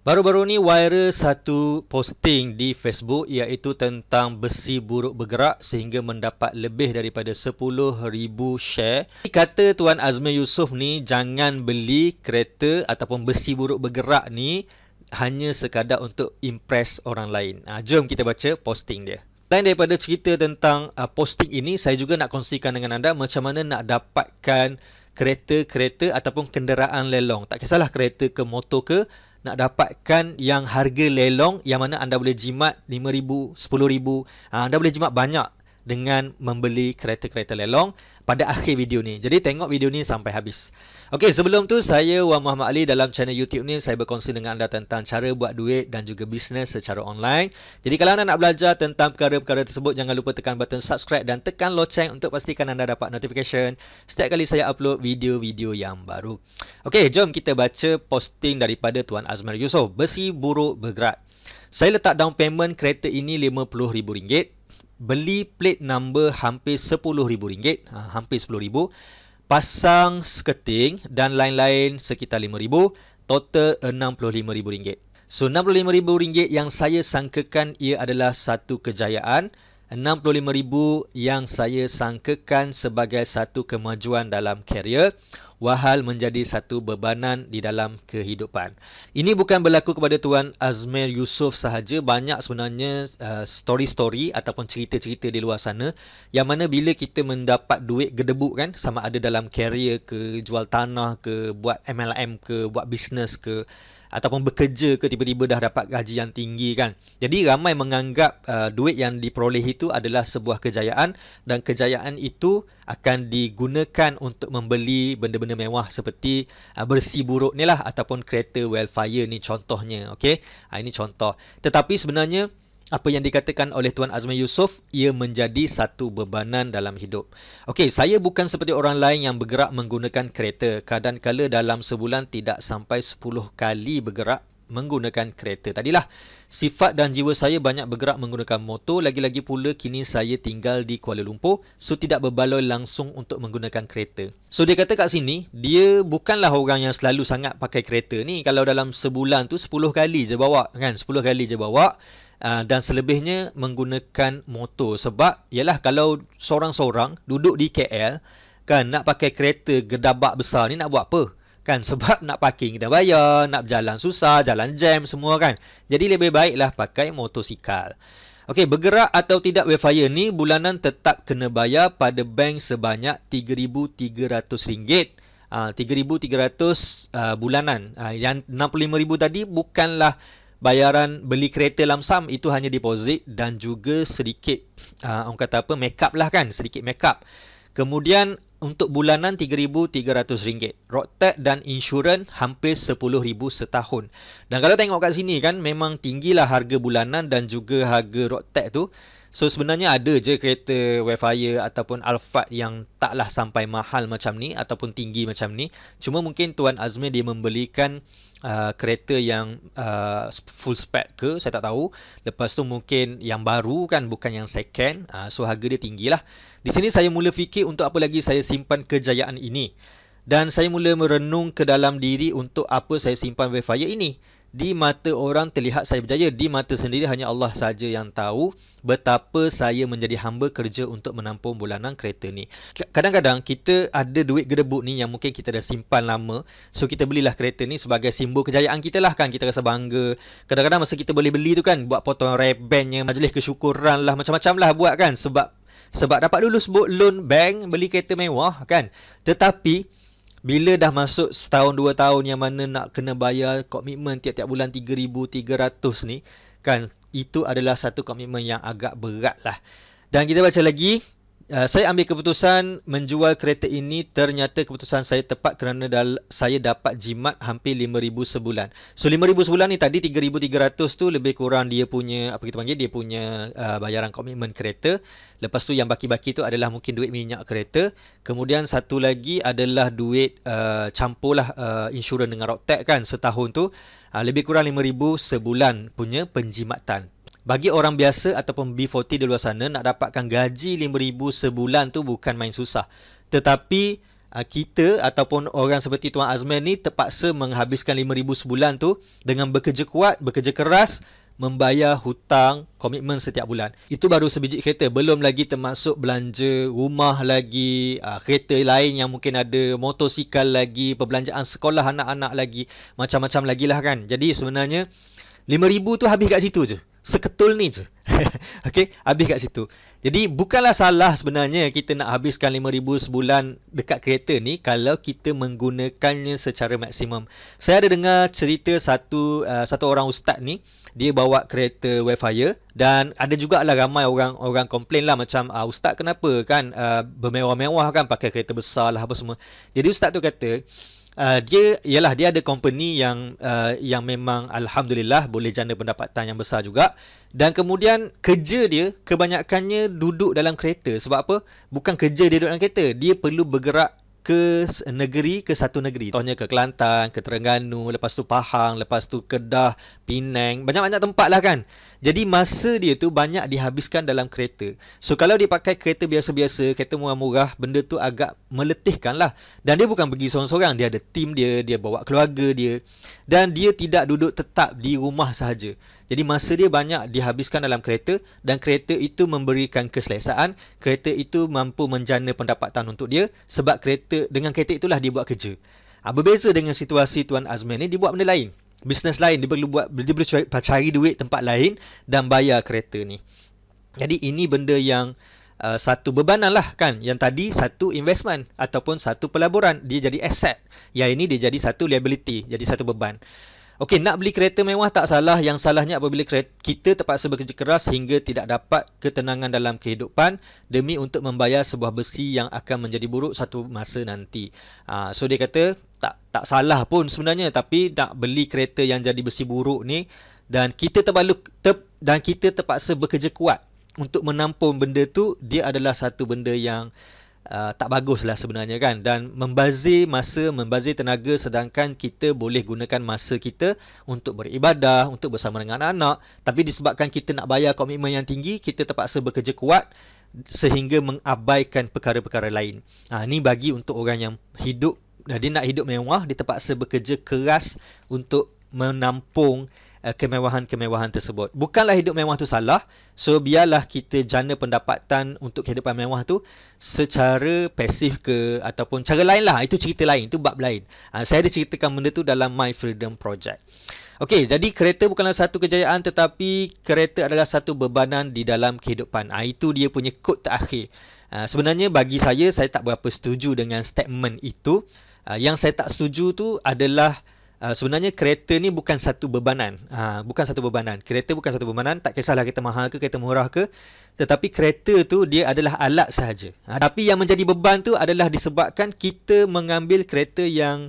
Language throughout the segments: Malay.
Baru-baru ni viral satu posting di Facebook iaitu tentang besi buruk bergerak sehingga mendapat lebih daripada 10,000 share. Kata Tuan Azmi Yusof ni jangan beli kereta ataupun besi buruk bergerak ni hanya sekadar untuk impress orang lain. Ha, jom kita baca posting dia. Selain daripada cerita tentang uh, posting ini, saya juga nak kongsikan dengan anda macam mana nak dapatkan kereta-kereta ataupun kenderaan lelong. Tak kisahlah kereta ke motor ke, nak dapatkan yang harga lelong yang mana anda boleh jimat 5000 10000 ah, anda boleh jimat banyak dengan membeli kereta-kereta lelong pada akhir video ni. Jadi tengok video ni sampai habis. Okey, sebelum tu saya Wan Muhammad Ali dalam channel YouTube ni saya berkongsi dengan anda tentang cara buat duit dan juga bisnes secara online. Jadi kalau anda nak belajar tentang perkara-perkara tersebut jangan lupa tekan button subscribe dan tekan loceng untuk pastikan anda dapat notification setiap kali saya upload video-video yang baru. Okey, jom kita baca posting daripada Tuan Azmar Yusof. Besi buruk bergerak. Saya letak down payment kereta ini RM50,000 beli plate number hampir RM10,000, ha, hampir RM10,000, pasang seketing dan lain-lain sekitar RM5,000, total RM65,000. So RM65,000 yang saya sangkakan ia adalah satu kejayaan, RM65,000 yang saya sangkakan sebagai satu kemajuan dalam karier, wahal menjadi satu bebanan di dalam kehidupan. Ini bukan berlaku kepada Tuan Azmir Yusof sahaja, banyak sebenarnya uh, story-story ataupun cerita-cerita di luar sana yang mana bila kita mendapat duit gedebuk kan, sama ada dalam career ke jual tanah ke buat MLM ke buat bisnes ke ataupun bekerja ke tiba-tiba dah dapat gaji yang tinggi kan. Jadi ramai menganggap uh, duit yang diperoleh itu adalah sebuah kejayaan dan kejayaan itu akan digunakan untuk membeli benda-benda mewah seperti uh, bersih buruk ni lah ataupun kereta wildfire ni contohnya. Okay, uh, ha, ini contoh. Tetapi sebenarnya apa yang dikatakan oleh Tuan Azmi Yusof ia menjadi satu bebanan dalam hidup. Okey, saya bukan seperti orang lain yang bergerak menggunakan kereta. kadang kadang dalam sebulan tidak sampai 10 kali bergerak menggunakan kereta. Tadilah sifat dan jiwa saya banyak bergerak menggunakan motor. Lagi-lagi pula kini saya tinggal di Kuala Lumpur, so tidak berbaloi langsung untuk menggunakan kereta. So dia kata kat sini, dia bukanlah orang yang selalu sangat pakai kereta ni. Kalau dalam sebulan tu 10 kali je bawa kan, 10 kali je bawa. Ah, dan selebihnya menggunakan motor sebab ialah kalau seorang-seorang duduk di KL kan nak pakai kereta gedabak besar ni nak buat apa kan sebab nak parking kena bayar nak berjalan susah jalan jam semua kan jadi lebih baiklah pakai motosikal Okey, bergerak atau tidak wayfire ni bulanan tetap kena bayar pada bank sebanyak RM3,300. Ah, RM3,300 ah, bulanan. Uh, yang 65000 tadi bukanlah bayaran beli kereta lamsam itu hanya deposit dan juga sedikit uh, orang kata apa make up lah kan sedikit make up kemudian untuk bulanan RM3,300. Rocktech dan insurans hampir RM10,000 setahun. Dan kalau tengok kat sini kan memang tinggilah harga bulanan dan juga harga Rocktech tu. So sebenarnya ada je kereta Wildfire ataupun Alphard yang taklah sampai mahal macam ni ataupun tinggi macam ni. Cuma mungkin Tuan Azmi dia membelikan uh, kereta yang uh, full spec ke, saya tak tahu. Lepas tu mungkin yang baru kan bukan yang second. Uh, so harga dia tinggilah. Di sini saya mula fikir untuk apa lagi saya simpan kejayaan ini. Dan saya mula merenung ke dalam diri untuk apa saya simpan Wildfire ini di mata orang terlihat saya berjaya di mata sendiri hanya Allah saja yang tahu betapa saya menjadi hamba kerja untuk menampung bulanan kereta ni kadang-kadang kita ada duit gedebuk ni yang mungkin kita dah simpan lama so kita belilah kereta ni sebagai simbol kejayaan kita lah kan kita rasa bangga kadang-kadang masa kita boleh beli tu kan buat potong rebannya majlis kesyukuran lah macam-macam lah buat kan sebab sebab dapat dulu sebut loan bank beli kereta mewah kan tetapi bila dah masuk setahun dua tahun yang mana nak kena bayar komitmen tiap-tiap bulan 3,300 ni kan itu adalah satu komitmen yang agak berat lah dan kita baca lagi uh, saya ambil keputusan menjual kereta ini ternyata keputusan saya tepat kerana saya dapat jimat hampir 5000 sebulan. So 5000 sebulan ni tadi 3300 tu lebih kurang dia punya apa kita panggil dia punya uh, bayaran komitmen kereta. Lepas tu yang baki-baki tu adalah mungkin duit minyak kereta. Kemudian satu lagi adalah duit uh, campurlah uh, insurans dengan Rotech kan setahun tu uh, lebih kurang 5000 sebulan punya penjimatan. Bagi orang biasa ataupun B40 di luar sana nak dapatkan gaji RM5,000 sebulan tu bukan main susah. Tetapi uh, kita ataupun orang seperti Tuan Azman ni terpaksa menghabiskan RM5,000 sebulan tu dengan bekerja kuat, bekerja keras, membayar hutang komitmen setiap bulan. Itu baru sebiji kereta. Belum lagi termasuk belanja rumah lagi, uh, kereta lain yang mungkin ada, motosikal lagi, perbelanjaan sekolah anak-anak lagi, macam-macam lagi lah kan. Jadi sebenarnya RM5,000 tu habis kat situ je seketul ni je. Okey, habis kat situ. Jadi bukanlah salah sebenarnya kita nak habiskan 5000 sebulan dekat kereta ni kalau kita menggunakannya secara maksimum. Saya ada dengar cerita satu uh, satu orang ustaz ni, dia bawa kereta Wildfire dan ada jugalah ramai orang orang komplain lah macam uh, ustaz kenapa kan uh, bermewah-mewah kan pakai kereta besar lah apa semua. Jadi ustaz tu kata, Uh, dia ialah dia ada company yang uh, yang memang alhamdulillah boleh janda pendapatan yang besar juga dan kemudian kerja dia kebanyakannya duduk dalam kereta sebab apa bukan kerja dia duduk dalam kereta dia perlu bergerak ke negeri ke satu negeri contohnya ke Kelantan ke Terengganu lepas tu Pahang lepas tu Kedah Penang banyak-banyak tempat lah kan jadi masa dia tu banyak dihabiskan dalam kereta. So kalau dia pakai kereta biasa-biasa, kereta murah-murah, benda tu agak meletihkan lah. Dan dia bukan pergi seorang-seorang. Dia ada tim dia, dia bawa keluarga dia. Dan dia tidak duduk tetap di rumah sahaja. Jadi masa dia banyak dihabiskan dalam kereta dan kereta itu memberikan keselesaan. Kereta itu mampu menjana pendapatan untuk dia sebab kereta dengan kereta itulah dia buat kerja. Ha, berbeza dengan situasi Tuan Azman ni, dia buat benda lain bisnes lain, dia perlu buat dia perlu cari duit tempat lain dan bayar kereta ni. Jadi ini benda yang uh, satu bebanan lah kan yang tadi satu investment ataupun satu pelaburan dia jadi aset. Yang ini dia jadi satu liability, jadi satu beban. Okey, nak beli kereta mewah tak salah. Yang salahnya apabila kita terpaksa bekerja keras hingga tidak dapat ketenangan dalam kehidupan demi untuk membayar sebuah besi yang akan menjadi buruk satu masa nanti. Ha, so, dia kata tak tak salah pun sebenarnya. Tapi nak beli kereta yang jadi besi buruk ni dan kita terbalu, ter, dan kita terpaksa bekerja kuat untuk menampung benda tu, dia adalah satu benda yang uh, tak bagus lah sebenarnya kan dan membazir masa membazir tenaga sedangkan kita boleh gunakan masa kita untuk beribadah untuk bersama dengan anak tapi disebabkan kita nak bayar komitmen yang tinggi kita terpaksa bekerja kuat sehingga mengabaikan perkara-perkara lain uh, ni bagi untuk orang yang hidup dia nak hidup mewah dia terpaksa bekerja keras untuk menampung Eh, kemewahan-kemewahan tersebut. Bukanlah hidup mewah tu salah. So biarlah kita jana pendapatan untuk kehidupan mewah tu secara pasif ke ataupun cara lain lah. Itu cerita lain. Itu bab lain. Uh, saya ada ceritakan benda tu dalam My Freedom Project. Okey, jadi kereta bukanlah satu kejayaan tetapi kereta adalah satu bebanan di dalam kehidupan. Uh, itu dia punya kod terakhir. Uh, sebenarnya bagi saya, saya tak berapa setuju dengan statement itu. Uh, yang saya tak setuju tu adalah... Ah, sebenarnya kereta ni bukan satu bebanan. Uh, bukan satu bebanan. Kereta bukan satu bebanan. Tak kisahlah kereta mahal ke, kereta murah ke. Tetapi kereta tu dia adalah alat sahaja. Uh, tapi yang menjadi beban tu adalah disebabkan kita mengambil kereta yang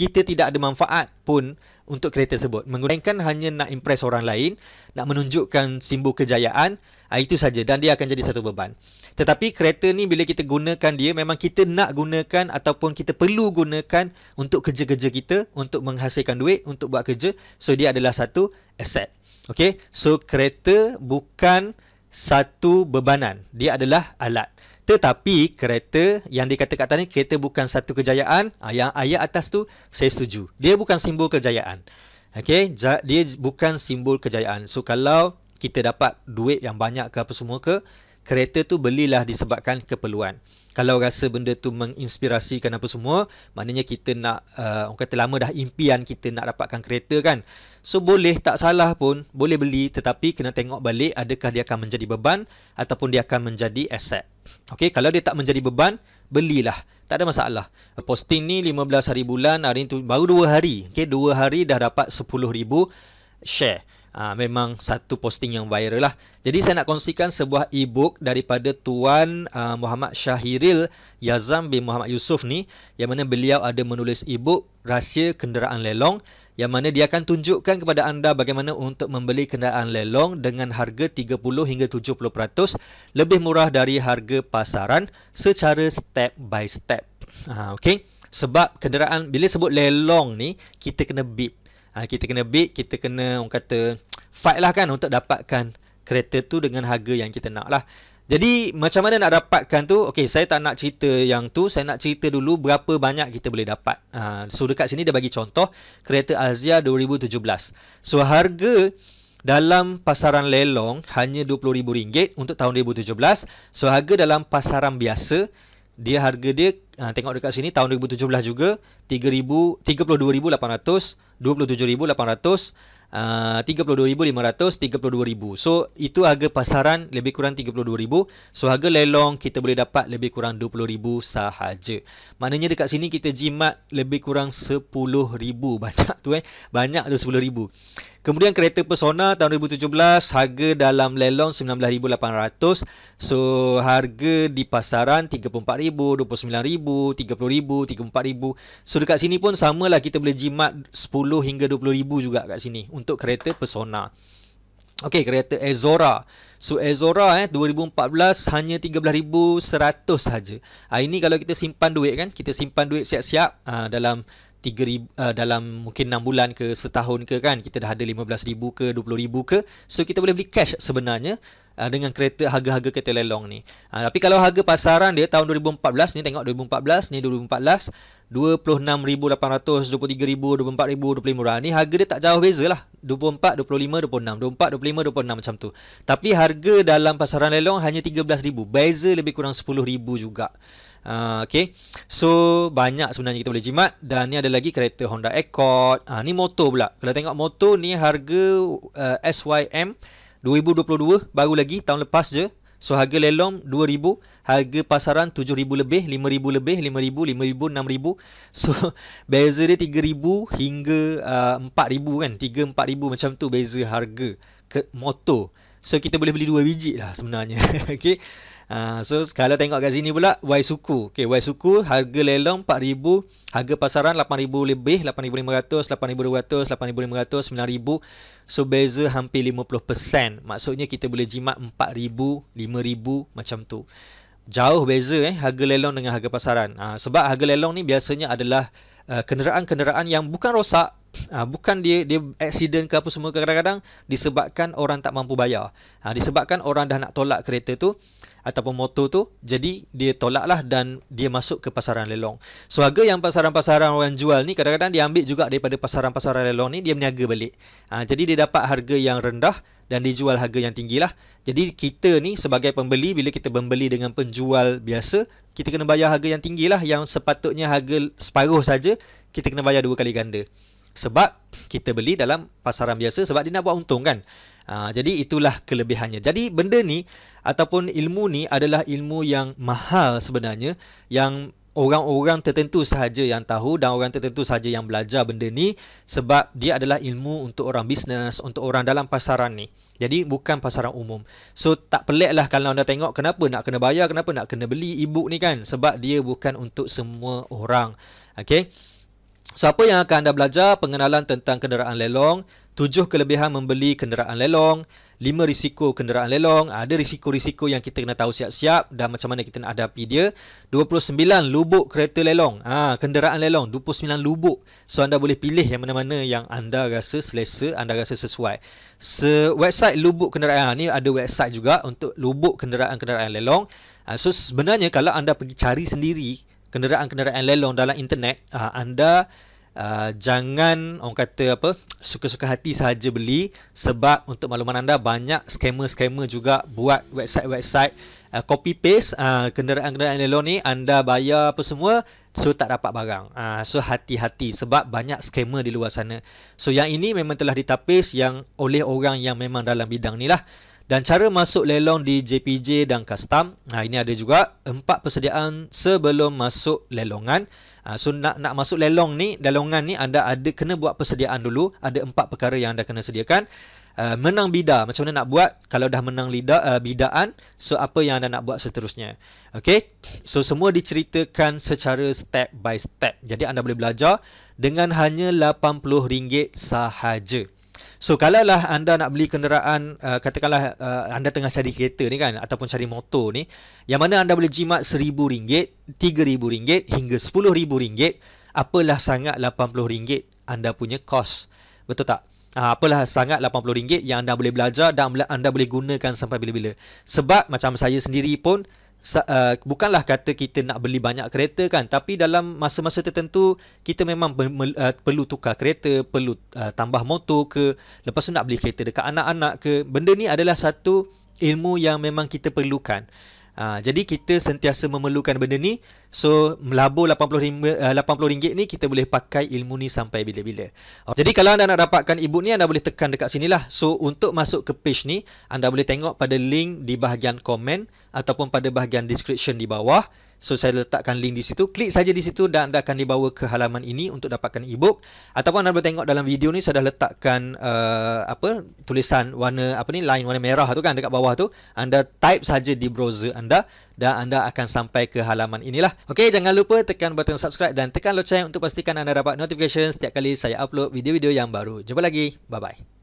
kita tidak ada manfaat pun untuk kereta tersebut. Menggunakan hanya nak impress orang lain, nak menunjukkan simbol kejayaan, ah, itu saja dan dia akan jadi satu beban. Tetapi kereta ni bila kita gunakan dia, memang kita nak gunakan ataupun kita perlu gunakan untuk kerja-kerja kita, untuk menghasilkan duit, untuk buat kerja. So, dia adalah satu aset. Okay? So, kereta bukan satu bebanan. Dia adalah alat. Tetapi kereta yang dikatakan tadi kereta bukan satu kejayaan. Ah, yang ayat atas tu saya setuju. Dia bukan simbol kejayaan. Okey, dia bukan simbol kejayaan. So kalau kita dapat duit yang banyak ke apa semua ke, kereta tu belilah disebabkan keperluan. Kalau rasa benda tu menginspirasikan apa semua, maknanya kita nak uh, orang kata lama dah impian kita nak dapatkan kereta kan. So boleh tak salah pun boleh beli tetapi kena tengok balik adakah dia akan menjadi beban ataupun dia akan menjadi aset. Okey, kalau dia tak menjadi beban, belilah. Tak ada masalah. Posting ni 15 hari bulan, hari tu baru 2 hari. Okey, 2 hari dah dapat 10,000 share. Ha, memang satu posting yang viral lah. Jadi saya nak kongsikan sebuah e-book daripada Tuan uh, Muhammad Syahiril Yazam bin Muhammad Yusuf ni yang mana beliau ada menulis e-book Rahsia Kenderaan Lelong yang mana dia akan tunjukkan kepada anda bagaimana untuk membeli kenderaan lelong dengan harga 30 hingga 70% lebih murah dari harga pasaran secara step by step. Ha, okay? Sebab kenderaan, bila sebut lelong ni, kita kena bid. Ha, kita kena bid, kita kena, orang kata, fight lah kan untuk dapatkan kereta tu dengan harga yang kita nak lah. Jadi macam mana nak dapatkan tu? Okey, saya tak nak cerita yang tu, saya nak cerita dulu berapa banyak kita boleh dapat. Ha, so dekat sini dia bagi contoh kereta Azia 2017. So harga dalam pasaran lelong hanya RM20,000 untuk tahun 2017. So harga dalam pasaran biasa, dia harga dia ha, tengok dekat sini tahun 2017 juga 3000 32800, 27800. Ah, uh, 32500 so itu harga pasaran lebih kurang 32000 so harga lelong kita boleh dapat lebih kurang 20000 sahaja maknanya dekat sini kita jimat lebih kurang 10000 banyak tu eh banyak tu 10000 Kemudian kereta Persona tahun 2017 harga dalam lelong RM19,800. So harga di pasaran RM34,000, RM29,000, RM30,000, RM34,000. So dekat sini pun samalah kita boleh jimat RM10 hingga RM20,000 juga kat sini untuk kereta Persona. Okey, kereta Ezora. So Ezora eh 2014 hanya 13100 saja. Ah ini kalau kita simpan duit kan, kita simpan duit siap-siap aa, ah, dalam 3000 uh, dalam mungkin enam bulan ke setahun ke kan kita dah ada lima belas ribu ke dua puluh ribu ke so kita boleh beli cash sebenarnya uh, dengan kereta harga-harga kereta lelong ni uh, tapi kalau harga pasaran dia tahun 2014 ni tengok 2014 ni 2014 26800 23000 24000 25000 ni harga dia tak jauh bezalah 24 25 26 24 25 26 macam tu tapi harga dalam pasaran lelong hanya 13000 beza lebih kurang 10000 juga Ah, okay. So banyak sebenarnya kita boleh jimat dan ni ada lagi kereta Honda Accord. Ah uh, ni motor pula. Kalau tengok motor ni harga uh, SYM 2022 baru lagi tahun lepas je. So harga lelong 2000, harga pasaran 7000 lebih, 5000 lebih, 5000, 5000, 6000. So beza dia 3000 hingga uh, ah, 4000 kan. 3 4000 macam tu beza harga ke, motor. So kita boleh beli dua biji lah sebenarnya Okay uh, So kalau tengok kat sini pula Y suku Okay Y suku harga lelong RM4,000 Harga pasaran RM8,000 lebih RM8,500 RM8,200 RM8,500 RM9,000 So beza hampir 50% Maksudnya kita boleh jimat RM4,000 RM5,000 macam tu Jauh beza eh harga lelong dengan harga pasaran uh, Sebab harga lelong ni biasanya adalah uh, Kenderaan-kenderaan yang bukan rosak Ha, bukan dia dia accident ke apa semua kadang-kadang disebabkan orang tak mampu bayar. Ha, disebabkan orang dah nak tolak kereta tu ataupun motor tu jadi dia tolaklah dan dia masuk ke pasaran lelong. So harga yang pasaran-pasaran orang jual ni kadang-kadang dia ambil juga daripada pasaran-pasaran lelong ni dia berniaga balik. Ha, jadi dia dapat harga yang rendah dan dijual harga yang tinggilah. Jadi kita ni sebagai pembeli bila kita membeli dengan penjual biasa kita kena bayar harga yang tinggilah yang sepatutnya harga separuh saja kita kena bayar dua kali ganda sebab kita beli dalam pasaran biasa sebab dia nak buat untung kan uh, jadi itulah kelebihannya jadi benda ni ataupun ilmu ni adalah ilmu yang mahal sebenarnya yang orang-orang tertentu sahaja yang tahu dan orang tertentu sahaja yang belajar benda ni sebab dia adalah ilmu untuk orang bisnes, untuk orang dalam pasaran ni. Jadi bukan pasaran umum. So tak pelik lah kalau anda tengok kenapa nak kena bayar, kenapa nak kena beli e ni kan. Sebab dia bukan untuk semua orang. Okay. Siapa yang akan anda belajar pengenalan tentang kenderaan lelong, tujuh kelebihan membeli kenderaan lelong, lima risiko kenderaan lelong, ada risiko-risiko yang kita kena tahu siap-siap dan macam mana kita nak hadapi dia. 29 lubuk kereta lelong, ha, kenderaan lelong, 29 lubuk. So anda boleh pilih yang mana-mana yang anda rasa selesa, anda rasa sesuai. Se website lubuk kenderaan, ha, ni ada website juga untuk lubuk kenderaan-kenderaan lelong. Ha, so sebenarnya kalau anda pergi cari sendiri kenderaan-kenderaan lelong dalam internet, ha, anda Uh, jangan orang kata apa suka-suka hati sahaja beli sebab untuk makluman anda banyak scammer-scammer juga buat website-website uh, copy paste uh, kenderaan-kenderaan elon ni anda bayar apa semua so tak dapat barang uh, so hati-hati sebab banyak scammer di luar sana so yang ini memang telah ditapis yang oleh orang yang memang dalam bidang ni lah dan cara masuk lelong di JPJ dan custom nah ini ada juga empat persediaan sebelum masuk lelongan Ah, so nak nak masuk lelong ni, lelongan ni anda ada kena buat persediaan dulu. Ada empat perkara yang anda kena sediakan. Uh, menang bida macam mana nak buat kalau dah menang lida uh, bidaan so apa yang anda nak buat seterusnya Okay, so semua diceritakan secara step by step jadi anda boleh belajar dengan hanya RM80 sahaja So kalaulah anda nak beli kenderaan uh, katakanlah uh, anda tengah cari kereta ni kan ataupun cari motor ni yang mana anda boleh jimat RM1000, RM3000 hingga RM10000 apalah sangat RM80 anda punya kos. Betul tak? Ha, apalah sangat RM80 yang anda boleh belajar dan anda boleh gunakan sampai bila-bila. Sebab macam saya sendiri pun uh, bukanlah kata kita nak beli banyak kereta kan tapi dalam masa-masa tertentu kita memang be- me- uh, perlu tukar kereta perlu uh, tambah motor ke lepas tu nak beli kereta dekat anak-anak ke benda ni adalah satu ilmu yang memang kita perlukan uh, jadi kita sentiasa memerlukan benda ni So melabur RM80 uh, rm ni kita boleh pakai ilmu ni sampai bila-bila. Oh, jadi kalau anda nak dapatkan ebook ni anda boleh tekan dekat sini lah. So untuk masuk ke page ni anda boleh tengok pada link di bahagian komen ataupun pada bahagian description di bawah. So saya letakkan link di situ. Klik saja di situ dan anda akan dibawa ke halaman ini untuk dapatkan ebook ataupun anda boleh tengok dalam video ni saya dah letakkan uh, apa tulisan warna apa ni line warna merah tu kan dekat bawah tu. Anda type saja di browser anda dan anda akan sampai ke halaman inilah. Okey, jangan lupa tekan button subscribe dan tekan loceng untuk pastikan anda dapat notification setiap kali saya upload video-video yang baru. Jumpa lagi. Bye-bye.